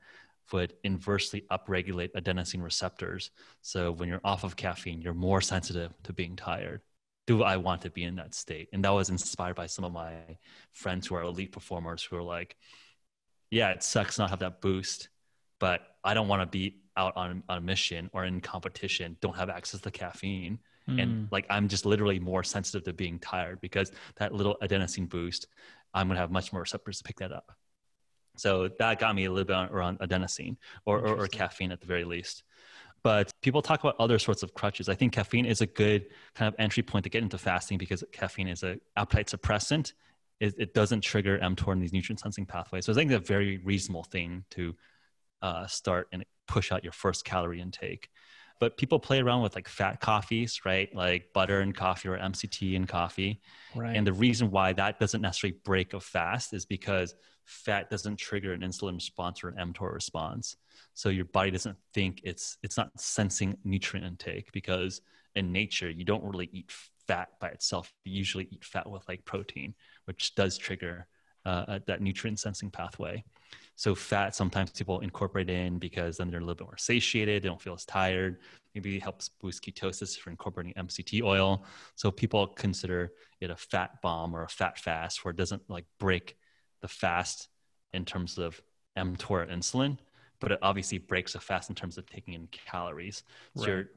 would inversely upregulate adenosine receptors. So when you're off of caffeine, you're more sensitive to being tired. Do I want to be in that state? And that was inspired by some of my friends who are elite performers who are like, yeah, it sucks not have that boost, but I don't want to be out on, on a mission or in competition don't have access to caffeine mm. and hmm. like i'm just literally more sensitive to being tired because that little adenosine boost i'm going to have much more receptors to pick that up so that got me a little bit on, around adenosine or, or, or caffeine at the very least but people talk about other sorts of crutches. I think caffeine is a good kind of entry point to get into fasting because caffeine is an appetite suppressant. It, it, doesn't trigger mTOR and these nutrient sensing pathways. So I think it's a very reasonable thing to uh, start and push out your first calorie intake. But people play around with like fat coffees, right? Like butter and coffee or MCT and coffee. Right. And the reason why that doesn't necessarily break a fast is because fat doesn't trigger an insulin response or an mTOR response. So your body doesn't think it's it's not sensing nutrient intake because in nature you don't really eat fat by itself. You usually eat fat with like protein, which does trigger uh, uh, that nutrient sensing pathway. So fat sometimes people incorporate in because then they're a little bit more satiated, they don't feel as tired. Maybe helps boost ketosis for incorporating MCT oil. So people consider it a fat bomb or a fat fast where it doesn't like break the fast in terms of mTOR insulin, but it obviously breaks the fast in terms of taking in calories. So right. you're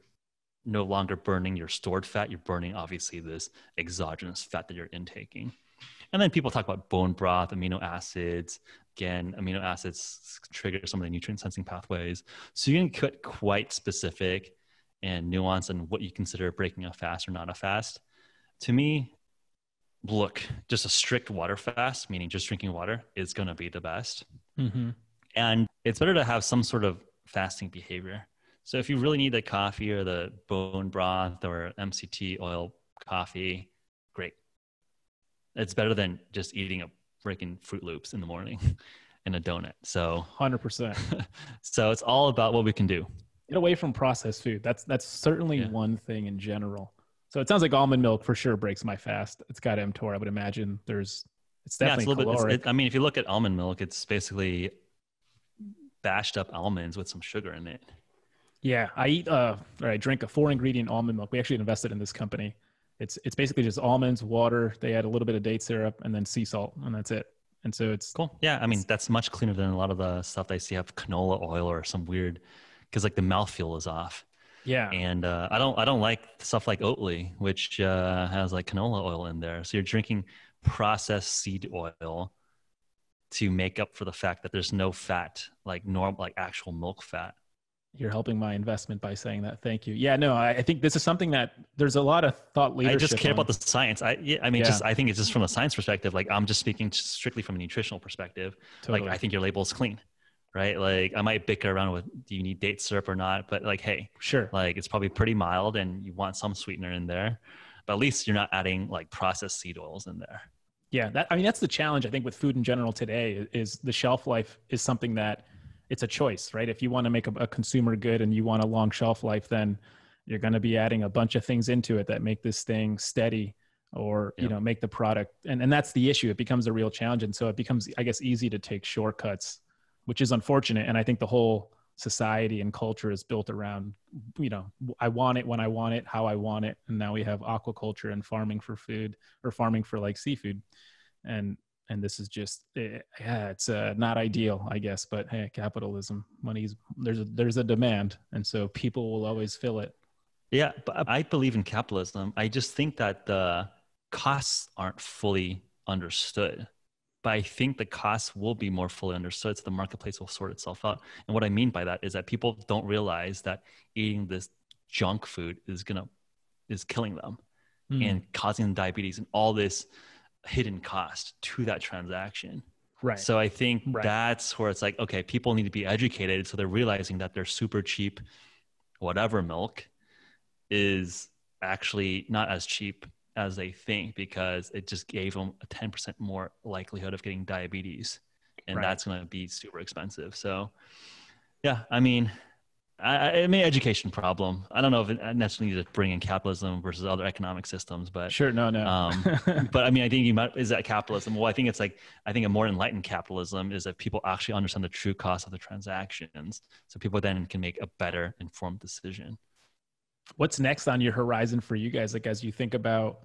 no longer burning your stored fat, you're burning obviously this exogenous fat that you're intaking. And then people talk about bone broth, amino acids. Again, amino acids trigger some of the nutrient sensing pathways. So you can get quite specific and nuance on what you consider breaking a fast or not a fast. To me, look, just a strict water fast, meaning just drinking water, is going to be the best. Mm-hmm. And it's better to have some sort of fasting behavior. So if you really need the coffee or the bone broth or MCT oil coffee, it's better than just eating a freaking Fruit Loops in the morning and a donut. So 100%. so it's all about what we can do. Get away from processed food. That's that's certainly yeah. one thing in general. So it sounds like almond milk for sure breaks my fast. It's got mTOR. I would imagine there's it's definitely yeah, it's a little caloric. Bit, it's, it, I mean, if you look at almond milk, it's basically bashed up almonds with some sugar in it. Yeah, I eat uh, or I drink a four ingredient almond milk. We actually invested in this company it's it's basically just almonds, water. They add a little bit of date syrup and then sea salt, and that's it. And so it's cool. Yeah, I mean that's much cleaner than a lot of the stuff that I see have canola oil or some weird, because like the mouthfeel is off. Yeah, and uh, I don't I don't like stuff like Oatly, which uh, has like canola oil in there. So you're drinking processed seed oil to make up for the fact that there's no fat, like normal, like actual milk fat you're helping my investment by saying that. Thank you. Yeah, no, I, I, think this is something that there's a lot of thought leadership. I just care on. about the science. I, yeah, I mean, yeah. just I think it's just from a science perspective. Like I'm just speaking strictly from a nutritional perspective. Totally. Like I think your label is clean, right? Like I might bicker around with do you need date syrup or not, but like hey, sure, like it's probably pretty mild and you want some sweetener in there, but at least you're not adding like processed seed oils in there. Yeah, that I mean that's the challenge I think with food in general today is the shelf life is something that it's a choice, right? If you want to make a, a consumer good and you want a long shelf life, then you're going to be adding a bunch of things into it that make this thing steady or you know make the product and, and that's the issue it becomes a real challenge and so it becomes i guess easy to take shortcuts which is unfortunate and i think the whole society and culture is built around you know i want it when i want it how i want it and now we have aquaculture and farming for food or farming for like seafood and and this is just it, eh, yeah, it's uh, not ideal, I guess. But hey, capitalism, money's there's a, there's a demand, and so people will always fill it. Yeah, but I believe in capitalism. I just think that the costs aren't fully understood. But I think the costs will be more fully understood, so the marketplace will sort itself out. And what I mean by that is that people don't realize that eating this junk food is gonna is killing them mm. and causing diabetes and all this hidden cost to that transaction. Right. So I think right. that's where it's like, okay, people need to be educated. So they're realizing that their super cheap, whatever milk is actually not as cheap as they think because it just gave them a 10% more likelihood of getting diabetes. And right. that's going to be super expensive. So, yeah, I mean, I, I mean, education problem. I don't know if it uh, necessarily needs to bring in capitalism versus other economic systems, but sure, no, no. um, but I mean, I think you might is that capitalism. Well, I think it's like I think a more enlightened capitalism is that people actually understand the true cost of the transactions, so people then can make a better informed decision. What's next on your horizon for you guys? Like as you think about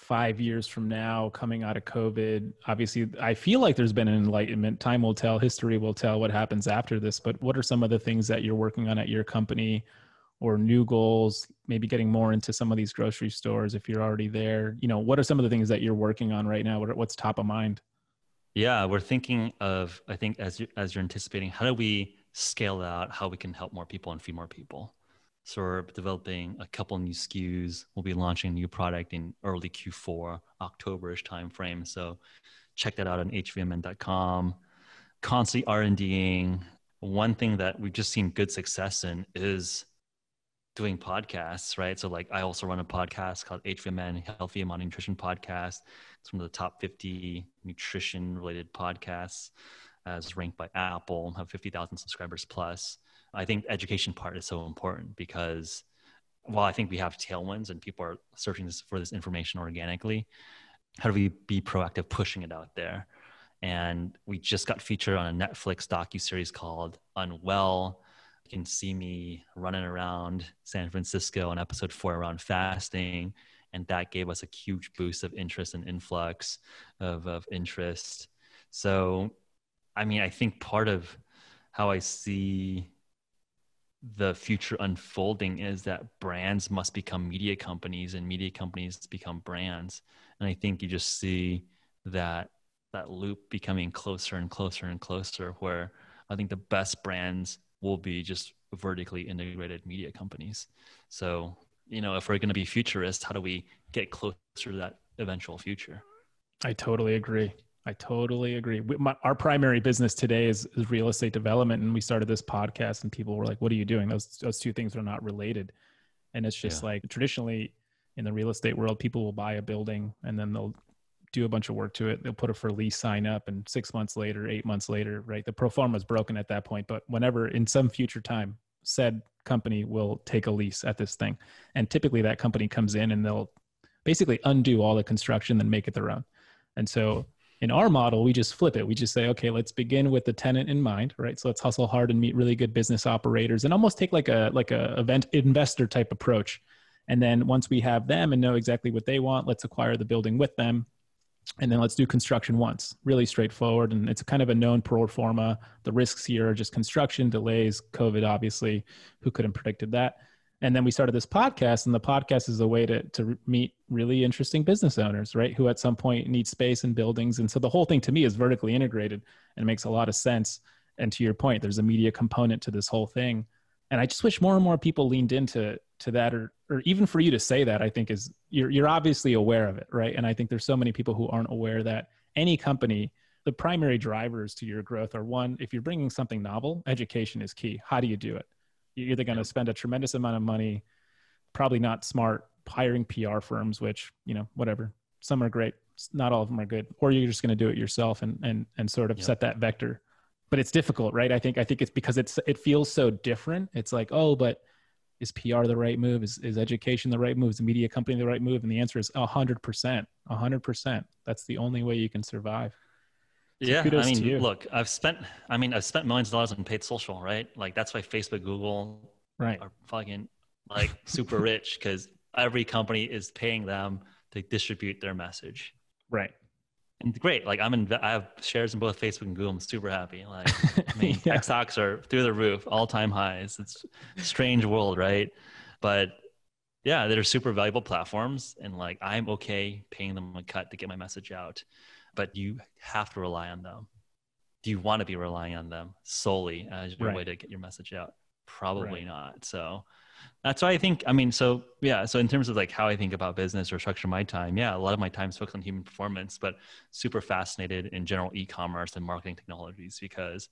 five years from now coming out of covid obviously i feel like there's been an enlightenment time will tell history will tell what happens after this but what are some of the things that you're working on at your company or new goals maybe getting more into some of these grocery stores if you're already there you know what are some of the things that you're working on right now what's top of mind yeah we're thinking of i think as you as you're anticipating how do we scale out how we can help more people and feed more people so we're developing a couple new SKUs. We'll be launching a new product in early Q4, Octoberish timeframe. So check that out on hvmn.com. Constantly R&Ding. One thing that we've just seen good success in is doing podcasts, right? So like I also run a podcast called HVMN Healthy Amount Nutrition Podcast. It's one of the top 50 nutrition related podcasts as ranked by Apple, have 50,000 subscribers plus. I think education part is so important because while I think we have tailwinds and people are searching this, for this information organically, how do we be proactive pushing it out there? And we just got featured on a Netflix docu series called Unwell. You can see me running around San Francisco on episode four around fasting, and that gave us a huge boost of interest and influx of, of interest. So, I mean, I think part of how I see the future unfolding is that brands must become media companies and media companies become brands and i think you just see that that loop becoming closer and closer and closer where i think the best brands will be just vertically integrated media companies so you know if we're going to be futurists how do we get closer to that eventual future i totally agree I totally agree. We, my, our primary business today is, is, real estate development, and we started this podcast, and people were like, "What are you doing?" Those those two things are not related, and it's just yeah. like traditionally in the real estate world, people will buy a building and then they'll do a bunch of work to it. They'll put a for lease sign up, and six months later, eight months later, right? The pro forma is broken at that point, but whenever in some future time, said company will take a lease at this thing, and typically that company comes in and they'll basically undo all the construction, then make it their own, and so in our model, we just flip it. We just say, okay, let's begin with the tenant in mind, right? So let's hustle hard and meet really good business operators and almost take like a like a event investor type approach. And then once we have them and know exactly what they want, let's acquire the building with them. And then let's do construction once. Really straightforward. And it's kind of a known pro forma. The risks here are just construction, delays, COVID, obviously. Who could have predicted that? and then we started this podcast and the podcast is a way to, to meet really interesting business owners right who at some point need space and buildings and so the whole thing to me is vertically integrated and makes a lot of sense and to your point there's a media component to this whole thing and i just wish more and more people leaned into to that or or even for you to say that i think is you're you're obviously aware of it right and i think there's so many people who aren't aware that any company the primary drivers to your growth are one if you're bringing something novel education is key how do you do it you're either going to spend a tremendous amount of money, probably not smart, hiring PR firms, which, you know, whatever. Some are great, not all of them are good. Or you're just going to do it yourself and and and sort of yep. set that vector. But it's difficult, right? I think I think it's because it's it feels so different. It's like, oh, but is PR the right move? Is, is education the right move? Is the media company the right move? And the answer is 100%. 100%. That's the only way you can survive yeah, I mean, look, I've spent, I mean, I've spent millions of dollars on paid social, right? Like that's why Facebook, Google, right, are fucking like super rich because every company is paying them to distribute their message, right? And great, like I'm in, I have shares in both Facebook and Google. I'm super happy. Like, I mean, yeah. stocks are through the roof, all time highs. It's strange world, right? But yeah, they're super valuable platforms, and like I'm okay paying them a cut to get my message out but you have to rely on them. Do you want to be relying on them solely as your right. way to get your message out? Probably right. not. So that's why I think, I mean, so yeah, so in terms of like how I think about business or structure my time, yeah, a lot of my time is focused on human performance, but super fascinated in general e commerce and marketing technologies because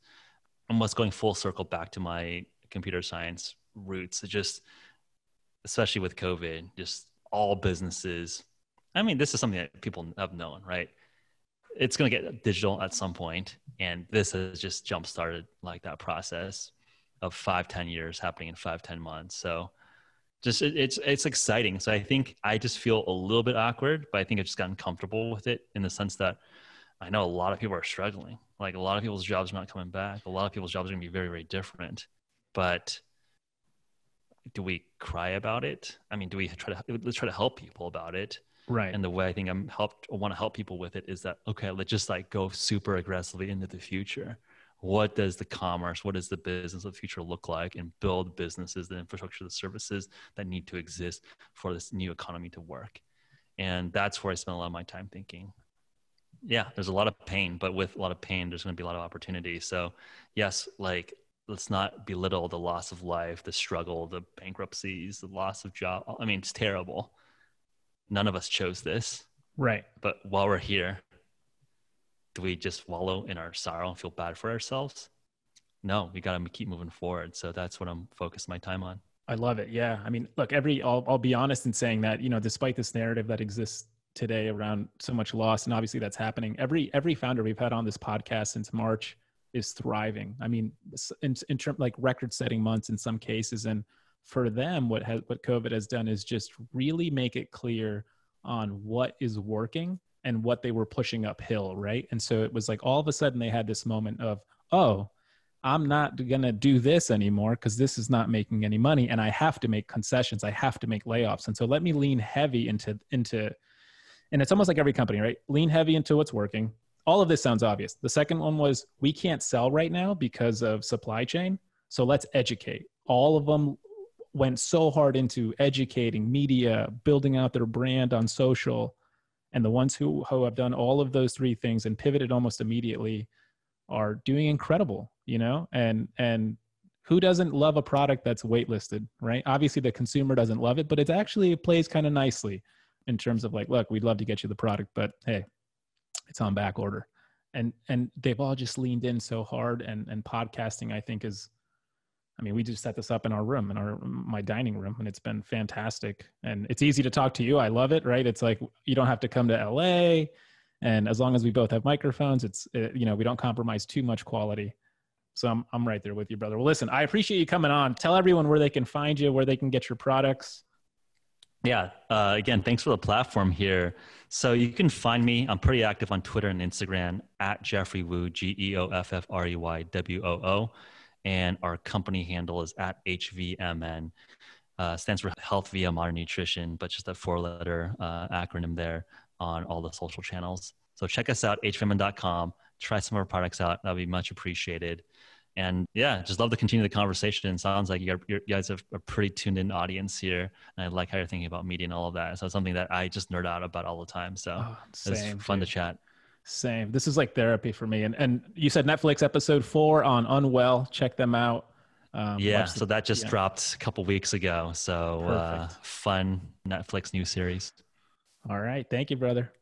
I'm almost going full circle back to my computer science roots. It just, especially with COVID, just all businesses. I mean, this is something that people have known, right? it's going to get digital at some point and this has just jump started like that process of five ten years happening in five ten months so just it, it's it's exciting so i think i just feel a little bit awkward but i think i've just gotten comfortable with it in the sense that i know a lot of people are struggling like a lot of people's jobs are not coming back a lot of people's jobs are going to be very very different but do we cry about it i mean do we try to let's try to help people about it right and the way i think i'm helped want to help people with it is that okay let's just like go super aggressively into the future what does the commerce what does the business of the future look like and build businesses the infrastructure the services that need to exist for this new economy to work and that's where i spend a lot of my time thinking yeah there's a lot of pain but with a lot of pain there's going to be a lot of opportunity so yes like let's not belittle the loss of life the struggle the bankruptcies the loss of job i mean it's terrible none of us chose this. Right. But while we're here, do we just wallow in our sorrow and feel bad for ourselves? No, we got to keep moving forward. So that's what I'm focused my time on. I love it. Yeah. I mean, look, every, I'll, I'll be honest in saying that, you know, despite this narrative that exists today around so much loss, and obviously that's happening, every, every founder we've had on this podcast since March is thriving. I mean, in, in terms like record setting months in some cases. And for them, what has what COVID has done is just really make it clear on what is working and what they were pushing uphill, right? And so it was like all of a sudden they had this moment of, oh, I'm not going to do this anymore because this is not making any money and I have to make concessions. I have to make layoffs. And so let me lean heavy into into and it's almost like every company, right? Lean heavy into what's working. All of this sounds obvious. The second one was we can't sell right now because of supply chain. So let's educate. All of them went so hard into educating media, building out their brand on social, and the ones who, who have done all of those three things and pivoted almost immediately are doing incredible, you know? And and who doesn't love a product that's waitlisted, right? Obviously the consumer doesn't love it, but it's actually plays kind of nicely in terms of like, look, we'd love to get you the product, but hey, it's on back order. And and they've all just leaned in so hard and and podcasting I think is I mean, we just set this up in our room, in our my dining room, and it's been fantastic. And it's easy to talk to you. I love it, right? It's like you don't have to come to LA, and as long as we both have microphones, it's it, uh, you know we don't compromise too much quality. So I'm I'm right there with you, brother. Well, listen, I appreciate you coming on. Tell everyone where they can find you, where they can get your products. Yeah. Uh, again, thanks for the platform here. So you can find me. I'm pretty active on Twitter and Instagram at Jeffrey Wu, G E O F F R E Y W O O and our company handle is at HVMN. Uh, stands for Health Via Modern Nutrition, but just a four-letter uh, acronym there on all the social channels. So check us out, hvmn.com. Try some of our products out. That would be much appreciated. And yeah, just love to continue the conversation. It sounds like you guys have a pretty tuned in audience here. And I like how you're thinking about media and all of that. So it's something that I just nerd out about all the time. So oh, it's fun dude. to chat. Same. This is like therapy for me. And and you said Netflix episode four on Unwell. Check them out. Um, yeah, the, so that just yeah. dropped a couple weeks ago. So uh, fun Netflix new series. All right. Thank you, brother.